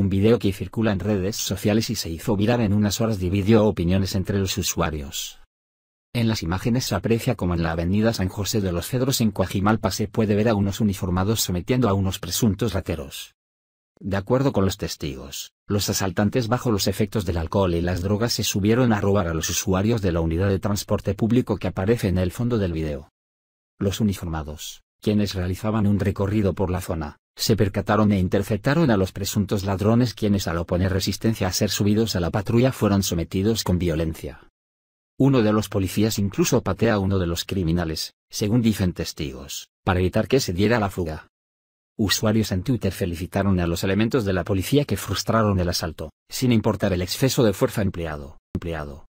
un video que circula en redes sociales y se hizo viral en unas horas dividió opiniones entre los usuarios. En las imágenes se aprecia como en la avenida San José de los Cedros en Coajimalpa se puede ver a unos uniformados sometiendo a unos presuntos rateros. De acuerdo con los testigos, los asaltantes bajo los efectos del alcohol y las drogas se subieron a robar a los usuarios de la unidad de transporte público que aparece en el fondo del video. Los uniformados, quienes realizaban un recorrido por la zona, se percataron e interceptaron a los presuntos ladrones quienes al oponer resistencia a ser subidos a la patrulla fueron sometidos con violencia. Uno de los policías incluso patea a uno de los criminales, según dicen testigos, para evitar que se diera la fuga. Usuarios en Twitter felicitaron a los elementos de la policía que frustraron el asalto, sin importar el exceso de fuerza empleado. empleado.